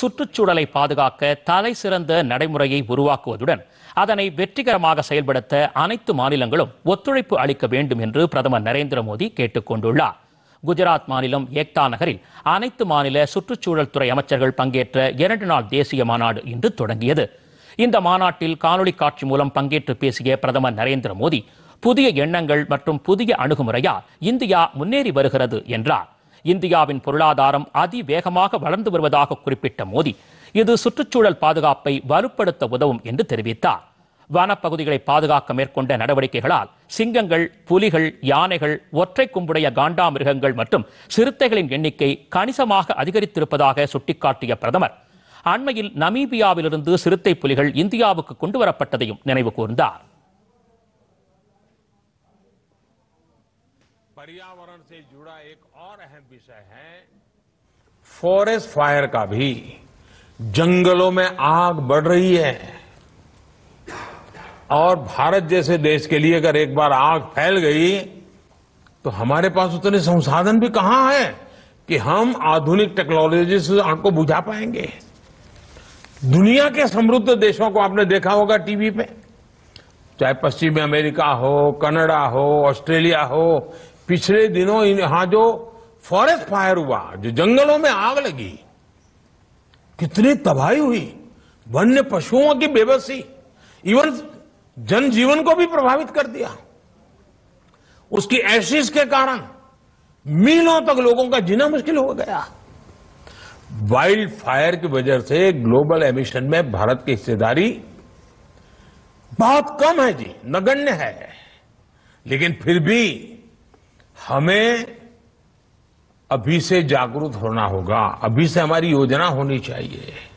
சுற்றுச்சூழலை பாதுகாக்க தலை சிறந்த நடைமுறையை உருவாக்குவதுடன் அதனை வெற்றிகரமாக செயல்படுத்த அனைத்து மாநிலங்களும் ஒத்துழைப்பு அளிக்க வேண்டும் என்று பிரதமர் நரேந்திர மோடி கேட்டுக் கொண்டுள்ளார் குஜராத் மாநிலம் ஏக்தா நகரில் அனைத்து மாநில சுற்றுச்சூழல் துறை அமைச்சர்கள் பங்கேற்ற இரண்டு நாள் தேசிய மாநாடு இன்று தொடங்கியது இந்த மாநாட்டில் காணொலி காட்சி மூலம் பங்கேற்று பேசிய பிரதமர் நரேந்திர மோடி புதிய எண்ணங்கள் மற்றும் புதிய அணுகுமுறையால் இந்தியா முன்னேறி வருகிறது என்றார் இந்தியாவின் பொருளாதாரம் அதிவேகமாக வளர்ந்து வருவதாக குறிப்பிட்ட மோடி இது சுற்றுச்சூழல் பாதுகாப்பை வலுப்படுத்த உதவும் என்று தெரிவித்தார் வனப்பகுதிகளை பாதுகாக்க மேற்கொண்ட நடவடிக்கைகளால் சிங்கங்கள் புலிகள் யானைகள் ஒற்றை கும்புடைய காண்டா மிருகங்கள் மற்றும் சிறுத்தைகளின் எண்ணிக்கை கணிசமாக அதிகரித்திருப்பதாக சுட்டிக்காட்டிய பிரதமர் அண்மையில் நமீபியாவிலிருந்து சிறுத்தை புலிகள் இந்தியாவுக்கு கொண்டுவரப்பட்டதையும் நினைவு கூர்ந்தார் पर्यावरण से जुड़ा एक और अहम विषय है फॉरेस्ट फायर का भी जंगलों में आग बढ़ रही है और भारत जैसे देश के लिए अगर एक बार आग फैल गई तो हमारे पास उतने संसाधन भी कहां है कि हम आधुनिक टेक्नोलॉजी से आग को बुझा पाएंगे दुनिया के समृद्ध देशों को आपने देखा होगा टीवी पे चाहे पश्चिमी अमेरिका हो कनाडा हो ऑस्ट्रेलिया हो पिछले दिनों यहां जो फॉरेस्ट फायर हुआ जो जंगलों में आग लगी कितनी तबाही हुई वन्य पशुओं की बेबसी इवन जनजीवन को भी प्रभावित कर दिया उसकी एशिस के कारण मीलों तक लोगों का जीना मुश्किल हो गया वाइल्ड फायर की वजह से ग्लोबल एमिशन में भारत की हिस्सेदारी बहुत कम है जी नगण्य है लेकिन फिर भी हमें अभी से जागरूक होना होगा अभी से हमारी योजना होनी चाहिए